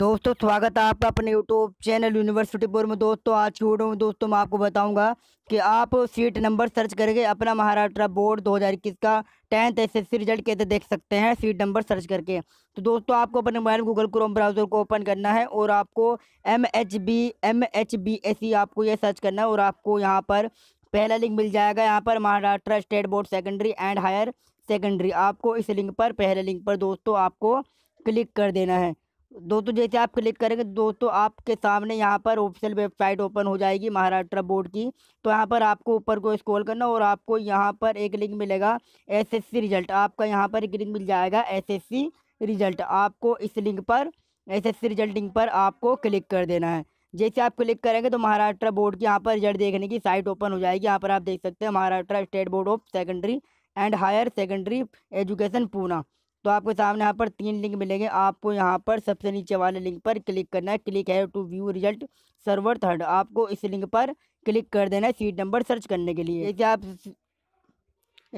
दोस्तों स्वागत है आपका अपने यूट्यूब चैनल यूनिवर्सिटी पुर में दोस्तों आज की वीडियो में दोस्तों मैं आपको बताऊंगा कि आप सीट नंबर सर्च करके अपना महाराष्ट्र बोर्ड 2021 का टेंथ एस एस रिजल्ट कैसे देख सकते हैं सीट नंबर सर्च करके तो दोस्तों आपको अपने मोबाइल गूगल क्रोम ब्राउज़र को ओपन करना है और आपको M H B M H B S C आपको यह सर्च करना है और आपको यहाँ पर पहला लिंक मिल जाएगा यहाँ पर Maharashtra state board secondary and higher secondary आपको इस लिंक पर पहले लिंक पर दोस्तों आपको क्लिक कर देना है दो तो जैसे आप क्लिक करेंगे दो तो आपके सामने यहाँ पर ऑफिशियल वेबसाइट ओपन हो जाएगी महाराष्ट्र बोर्ड की तो यहाँ पर आपको ऊपर को स्क्रॉल करना और आपको यहाँ पर एक लिंक मिलेगा एसएससी रिजल्ट आपका यहाँ पर एक लिंक मिल जाएगा एसएससी रिजल्ट आपको इस लिंक पर एसएससी रिजल्ट लिंक पर आपको क्लिक कर देना है जैसे आप क्लिक करेंगे तो महाराष्ट्र बोर्ड की यहाँ पर रिजल्ट देखने की साइट ओपन हो जाएगी यहाँ पर आप देख सकते हैं Maharashtra state board of secondary and higher secondary education Poona तो आपको सामने यहाँ पर तीन लिंक मिलेंगे आपको यहाँ पर सबसे नीचे वाले लिंक पर क्लिक करना है क्लिक है to view result server third आपको इस लिंक पर क्लिक कर देना है सीट नंबर सर्च करने के लिए जैसे आप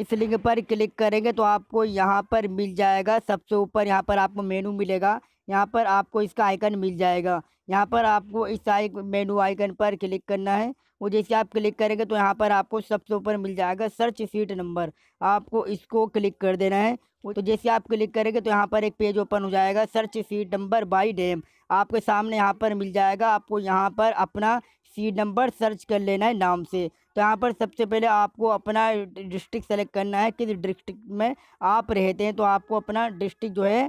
इस लिंक पर क्लिक करेंगे तो आपको यहाँ पर मिल जाएगा सबसे ऊपर यहाँ पर आपको मेनू मिलेगा यहाँ पर आपको इसका आइकन मिल जाएगा यहाँ पर आपको इस आई मेनू आइकन पर क्लिक करना है और जैसे आप क्लिक करेंगे तो यहाँ पर आपको सबसे ऊपर मिल जाएगा सर्च सीट नंबर आपको इसको क्लिक कर देना है तो जैसे आप क्लिक करेंगे तो यहाँ पर एक पेज ओपन हो जाएगा सर्च सीट नंबर बाई डैम आपके सामने यहाँ पर मिल जाएगा आपको यहाँ पर अपना सीट नंबर सर्च कर लेना है नाम से तो यहाँ पर सबसे पहले आपको अपना डिस्ट्रिक्ट सेलेक्ट करना है किस डिस्ट्रिक्ट में आप रहते हैं तो आपको अपना डिस्ट्रिक्ट जो है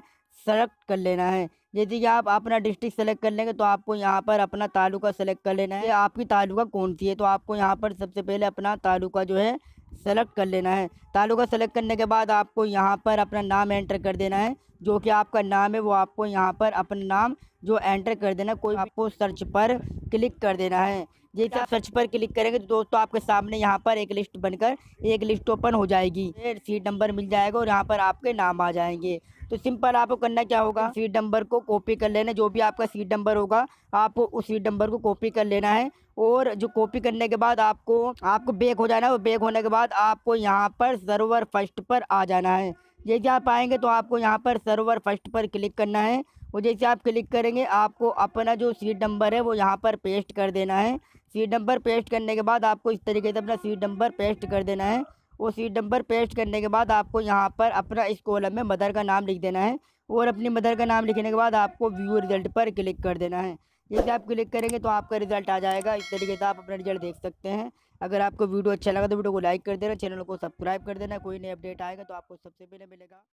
सेलेक्ट कर लेना है जैसे कि आप अपना डिस्ट्रिक्ट सेलेक्ट कर लेंगे तो आपको यहाँ पर अपना तालुका सेलेक्ट कर लेना है आपकी तालुका कौन सी है तो आपको यहाँ पर सबसे पहले अपना तालुका जो है सेलेक्ट कर लेना है तालुका सेलेक्ट करने के बाद आपको यहाँ पर अपना नाम एंटर कर देना है जो कि आपका नाम है वो आपको यहाँ पर अपना नाम जो एंटर कर देना कोई आपको सर्च पर क्लिक कर देना है जैसे आप सर्च पर क्लिक करेंगे तो दोस्तों आपके सामने यहाँ पर एक लिस्ट बनकर एक लिस्ट ओपन हो जाएगी सीट नंबर मिल जाएगा और यहाँ पर आपके नाम आ जाएंगे तो सिंपल आपको करना क्या होगा सीट नंबर को कॉपी कर लेना जो भी आपका सीट नंबर होगा आपको उस सीट नंबर को कॉपी कर लेना है और जो कॉपी करने के बाद आपको आपको बेक हो जाना है और होने के बाद आपको यहाँ पर सर्वर फर्स्ट पर आ जाना है जैसे आप आएंगे तो आपको यहाँ पर सर्वर फर्स्ट पर क्लिक करना है और जैसे आप क्लिक करेंगे आपको अपना जो सीट नंबर है वो यहाँ पर पेस्ट कर देना है सीट नंबर पेस्ट करने के बाद आपको इस तरीके से अपना सीट नंबर पेस्ट कर देना है वो सीट नंबर पेस्ट करने के बाद आपको यहाँ पर अपना इस कॉलम में मदर का नाम लिख देना है और अपनी मदर का नाम लिखने के बाद आपको व्यू रिजल्ट पर क्लिक कर देना है जैसे आप क्लिक करेंगे तो आपका रिजल्ट आ जाएगा इस तरीके से आप अपना रिजल्ट देख सकते हैं अगर आपको वीडियो अच्छा लगा तो वीडियो को लाइक कर देना चैनल को सब्सक्राइब कर देना कोई नई अपडेट आएगा तो आपको सबसे पहले मिलेगा